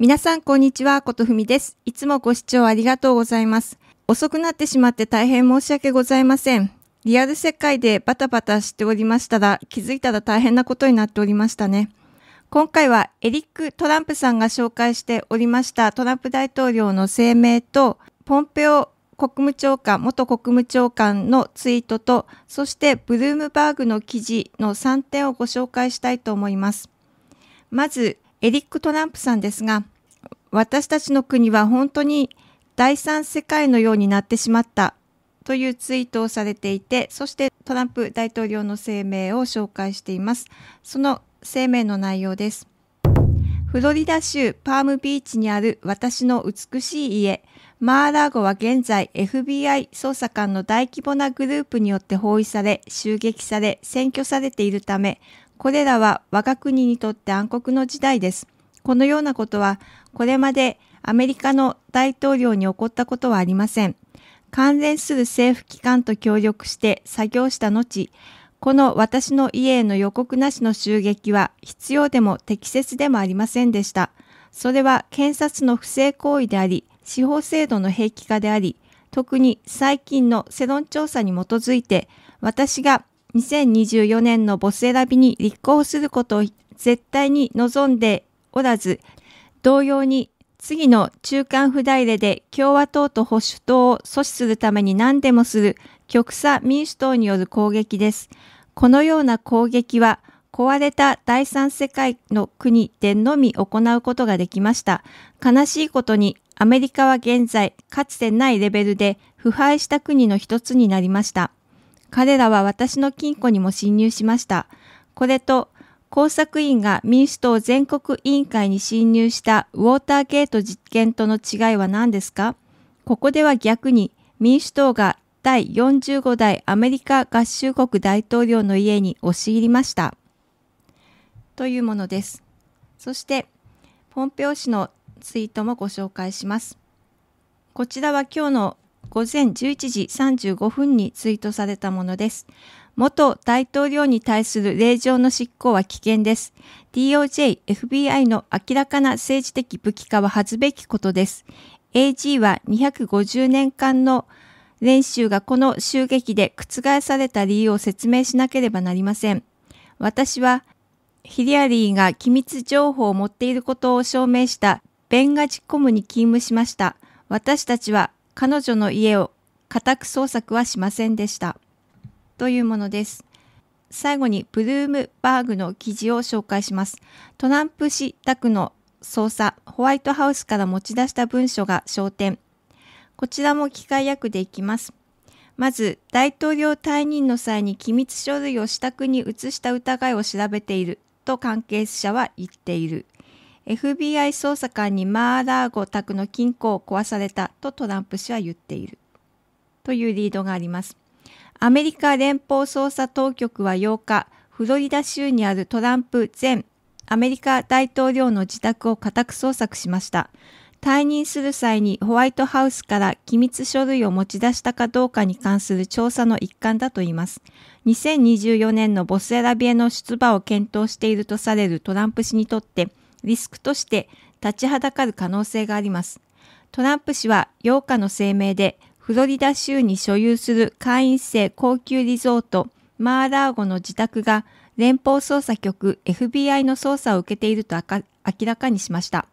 皆さん、こんにちは。ことふみです。いつもご視聴ありがとうございます。遅くなってしまって大変申し訳ございません。リアル世界でバタバタしておりましたら、気づいたら大変なことになっておりましたね。今回はエリック・トランプさんが紹介しておりましたトランプ大統領の声明と、ポンペオ国務長官、元国務長官のツイートと、そしてブルームバーグの記事の3点をご紹介したいと思います。まず、エリック・トランプさんですが、私たちの国は本当に第三世界のようになってしまったというツイートをされていて、そしてトランプ大統領の声明を紹介しています。その声明の内容です。フロリダ州パームビーチにある私の美しい家、マーラーゴは現在 FBI 捜査官の大規模なグループによって包囲され、襲撃され、占拠されているため、これらは我が国にとって暗黒の時代です。このようなことは、これまでアメリカの大統領に起こったことはありません。関連する政府機関と協力して作業した後、この私の家への予告なしの襲撃は必要でも適切でもありませんでした。それは検察の不正行為であり、司法制度の平気化であり、特に最近の世論調査に基づいて、私が2024年のボス選びに立候補することを絶対に望んでおらず、同様に次の中間不大入れで共和党と保守党を阻止するために何でもする極左民主党による攻撃です。このような攻撃は壊れた第三世界の国でのみ行うことができました。悲しいことにアメリカは現在かつてないレベルで腐敗した国の一つになりました。彼らは私の金庫にも侵入しました。これと、工作員が民主党全国委員会に侵入したウォーターゲート実験との違いは何ですかここでは逆に民主党が第45代アメリカ合衆国大統領の家に押し入りました。というものです。そして、ポンペオ氏のツイートもご紹介します。こちらは今日の午前11時35分にツイートされたものです。元大統領に対する令状の執行は危険です。DOJ、FBI の明らかな政治的武器化は恥ずべきことです。AG は250年間の練習がこの襲撃で覆された理由を説明しなければなりません。私はヒリアリーが機密情報を持っていることを証明したベンガジコムに勤務しました。私たちは彼女の家を家宅捜索はしませんでした。というものです。最後にブルームバーグの記事を紹介します。トランプ氏宅の捜査、ホワイトハウスから持ち出した文書が焦点。こちらも機械役でいきます。まず、大統領退任の際に機密書類を自宅に移した疑いを調べていると関係者は言っている。FBI 捜査官にマーラーゴ宅の金庫を壊されたとトランプ氏は言っているというリードがあります。アメリカ連邦捜査当局は8日、フロリダ州にあるトランプ前アメリカ大統領の自宅を家宅捜索しました。退任する際にホワイトハウスから機密書類を持ち出したかどうかに関する調査の一環だといいます。2024年のボス選びへの出馬を検討しているとされるトランプ氏にとって、リスクとして立ちはだかる可能性があります。トランプ氏は8日の声明で、フロリダ州に所有する会員制高級リゾート、マーラーゴの自宅が連邦捜査局 FBI の捜査を受けていると明らかにしました。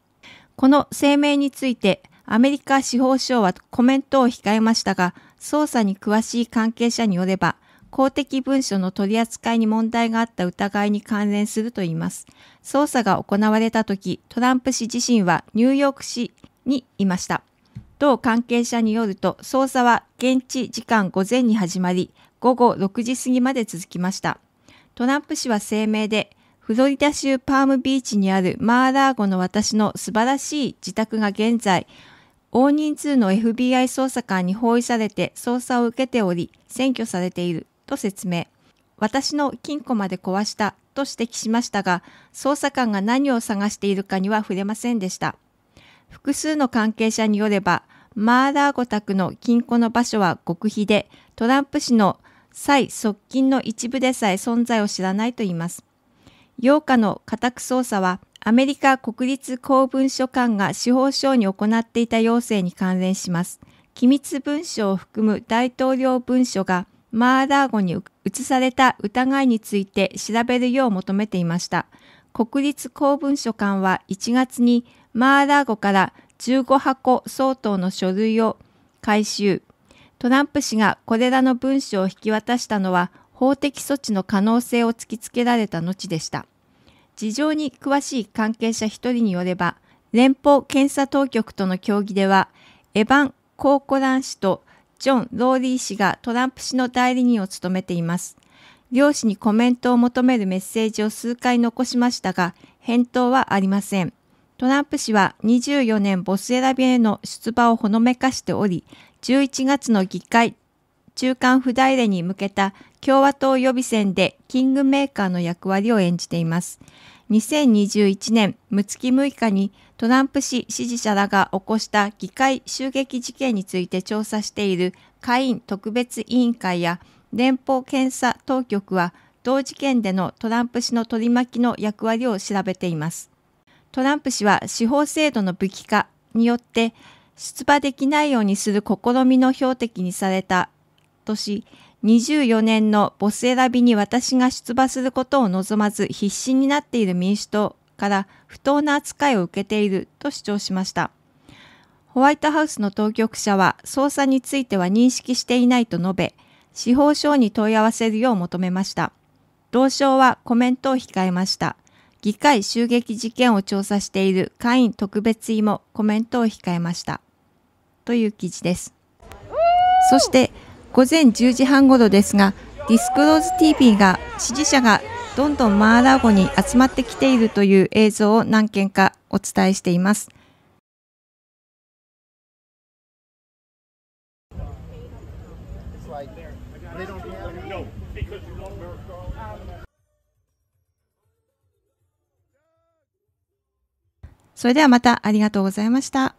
この声明についてアメリカ司法省はコメントを控えましたが、捜査に詳しい関係者によれば、公的文書の取り扱いに問題があった疑いに関連すると言います。捜査が行われた時、トランプ氏自身はニューヨーク市にいました。同関係者によると、捜査は現地時間午前に始まり、午後6時過ぎまで続きました。トランプ氏は声明で、フロリダ州パームビーチにあるマーラーゴの私の素晴らしい自宅が現在、大人数の FBI 捜査官に包囲されて捜査を受けており、占拠されていると説明。私の金庫まで壊したと指摘しましたが、捜査官が何を探しているかには触れませんでした。複数の関係者によれば、マーラーゴ宅の金庫の場所は極秘で、トランプ氏の蔡側近の一部でさえ存在を知らないと言います。8日の家宅捜査は、アメリカ国立公文書館が司法省に行っていた要請に関連します。機密文書を含む大統領文書がマーダーゴに移された疑いについて調べるよう求めていました。国立公文書館は1月にマーダーゴから15箱相当の書類を回収。トランプ氏がこれらの文書を引き渡したのは法的措置の可能性を突きつけられた後でした。事情に詳しい関係者一人によれば、連邦検査当局との協議では、エヴァン・コーコラン氏とジョン・ローリー氏がトランプ氏の代理人を務めています。両氏にコメントを求めるメッセージを数回残しましたが、返答はありません。トランプ氏は24年ボス選びへの出馬をほのめかしており、11月の議会中間不代礼に向けた共和党予備選でキングメーカーの役割を演じています。2021年6月6日にトランプ氏支持者らが起こした議会襲撃事件について調査している下院特別委員会や連邦検査当局は同事件でのトランプ氏の取り巻きの役割を調べています。トランプ氏は司法制度の武器化によって出馬できないようにする試みの標的にされた年、24年のボス選びに私が出馬することを望まず必死になっている民主党から不当な扱いを受けていると主張しました。ホワイトハウスの当局者は捜査については認識していないと述べ、司法省に問い合わせるよう求めました。同省はコメントを控えました。議会襲撃事件を調査している会員特別委もコメントを控えました。という記事です。そして、午前10時半ごろですが、ディスクローズ TV が支持者がどんどんマーラーゴに集まってきているという映像を何件かお伝えしています。それではまたありがとうございました。